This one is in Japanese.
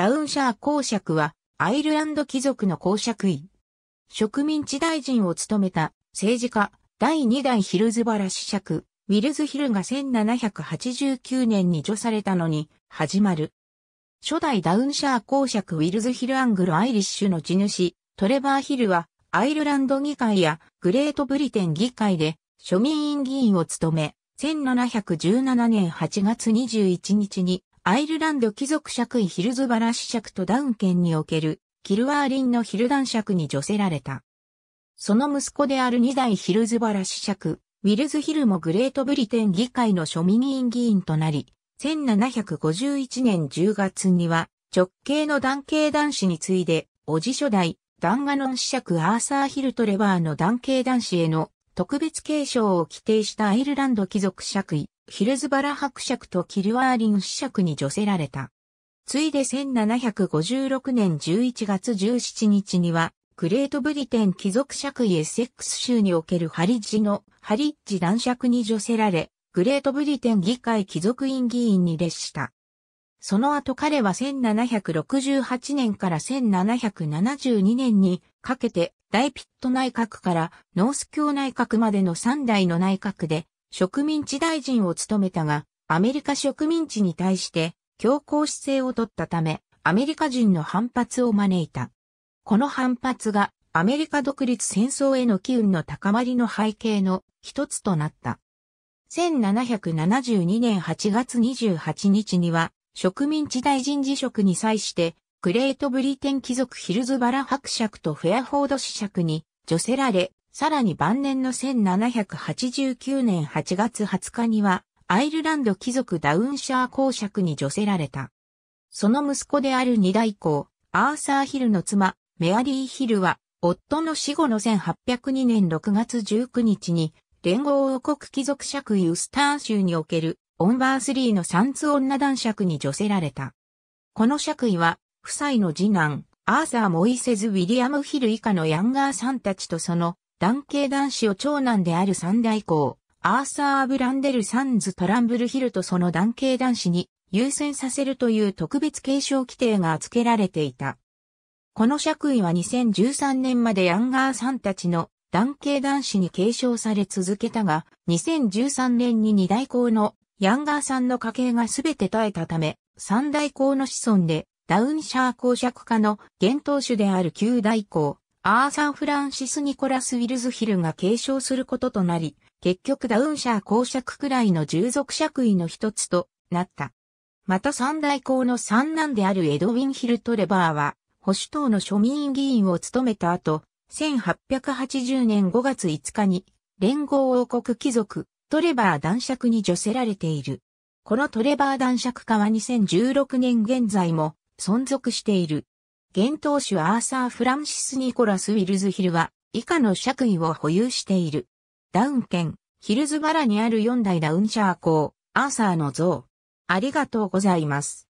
ダウンシャー公爵は、アイルランド貴族の公爵位。植民地大臣を務めた政治家第2代ヒルズバラ子爵、ウィルズヒルが1789年に除されたのに始まる。初代ダウンシャー公爵ウィルズヒルアングルアイリッシュの地主、トレバーヒルはアイルランド議会やグレートブリテン議会で庶民院議員を務め、1717年8月21日にアイルランド貴族爵位ヒルズバラ子爵とダウン県におけるキルワーリンのヒルダン爵に除せられた。その息子である二代ヒルズバラ子爵、ウィルズヒルもグレートブリテン議会の庶民議員議員となり、1751年10月には直系の男系男子に次いで、おじ初代、ダンガノン子爵アーサー・ヒルトレバーの男系男子への特別継承を規定したアイルランド貴族爵位、ヒルズバラ伯爵とキルワーリン子爵に除せられた。ついで1756年11月17日には、グレートブリテン貴族爵位エセックス州におけるハリッジのハリッジ男爵に除せられ、グレートブリテン議会貴族院議員に列した。その後彼は1768年から1772年にかけて大ピット内閣からノース教内閣までの3代の内閣で植民地大臣を務めたが、アメリカ植民地に対して強硬姿勢を取ったため、アメリカ人の反発を招いた。この反発がアメリカ独立戦争への機運の高まりの背景の一つとなった。1772年8月28日には植民地大臣辞職に際してグレートブリテン貴族ヒルズバラ伯爵とフェアフォード子爵に除せられさらに晩年の1789年8月20日には、アイルランド貴族ダウンシャー公爵に除せられた。その息子である二代公、アーサー・ヒルの妻、メアリー・ヒルは、夫の死後の1802年6月19日に、連合王国貴族爵ウスターン州における、オンバースリーの三つ女男爵に除せられた。この爵位は、夫妻の次男、アーサー・モイセズ・ウィリアム・ヒル以下のヤンガーさんたちとその男系男子を長男である三代公、アーサー・アブランデル・サンズ・トランブルヒルとその男系男子に優先させるという特別継承規定が付けられていた。この爵位は2013年までヤンガーさんたちの男系男子に継承され続けたが、2013年に二代公のヤンガーさんの家系がすべて絶えたため、三代公の子孫でダウンシャー公爵家の現当主である九代公、アーサー・フランシス・ニコラス・ウィルズヒルが継承することとなり、結局ダウンシャー公爵くらいの従属爵位の一つとなった。また三大公の三男であるエドウィン・ヒル・トレバーは、保守党の庶民議員を務めた後、1880年5月5日に、連合王国貴族、トレバー男爵に除せられている。このトレバー男爵家は2016年現在も存続している。現当主アーサー・フランシス・ニコラス・ウィルズヒルは、以下の爵位を保有している。ダウン県、ヒルズバラにある4代ダウンシャー校、アーサーの像。ありがとうございます。